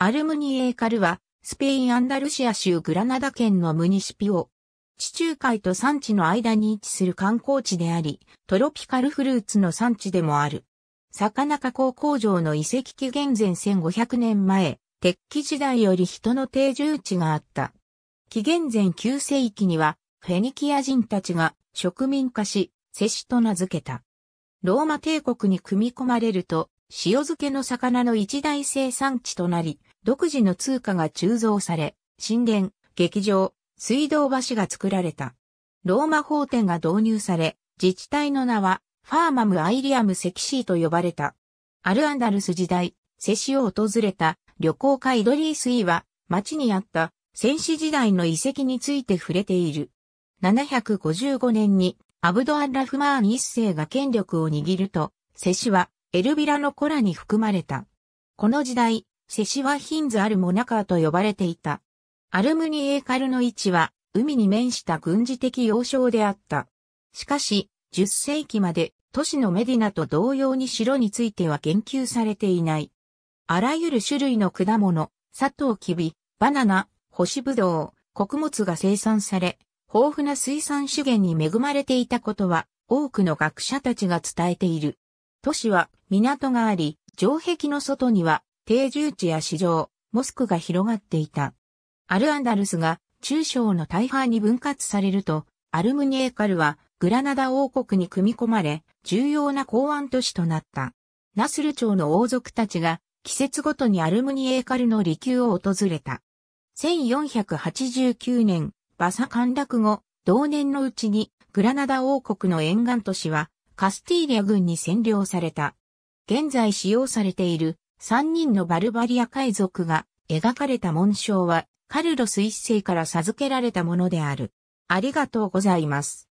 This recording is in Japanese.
アルムニエーカルは、スペイン・アンダルシア州グラナダ県のムニシピオ。地中海と産地の間に位置する観光地であり、トロピカルフルーツの産地でもある。魚加工工場の遺跡紀元前1500年前、鉄器時代より人の定住地があった。紀元前9世紀には、フェニキア人たちが植民化し、セシと名付けた。ローマ帝国に組み込まれると、塩漬けの魚の一大生産地となり、独自の通貨が鋳造され、神殿、劇場、水道橋が作られた。ローマ法典が導入され、自治体の名は、ファーマム・アイリアム・セキシーと呼ばれた。アルアンダルス時代、セシを訪れた旅行家イドリース・イは、町にあった戦士時代の遺跡について触れている。755年にアブドアン・ラフマーン一世が権力を握ると、セシはエルビラのコラに含まれた。この時代、セシワヒンズ・アル・モナカーと呼ばれていた。アルムニエーカルの位置は、海に面した軍事的要衝であった。しかし、10世紀まで都市のメディナと同様に城については言及されていない。あらゆる種類の果物、砂糖キビ、バナナ、干しぶどう、穀物が生産され、豊富な水産資源に恵まれていたことは、多くの学者たちが伝えている。都市は港があり、城壁の外には定住地や市場、モスクが広がっていた。アルアンダルスが中小の大半に分割されると、アルムニエカルはグラナダ王国に組み込まれ、重要な港湾都市となった。ナスル朝の王族たちが季節ごとにアルムニエカルの離宮を訪れた。1489年、バサ陥落後、同年のうちにグラナダ王国の沿岸都市はカスティーリア軍に占領された。現在使用されている三人のバルバリア海賊が描かれた紋章はカルロス一世から授けられたものである。ありがとうございます。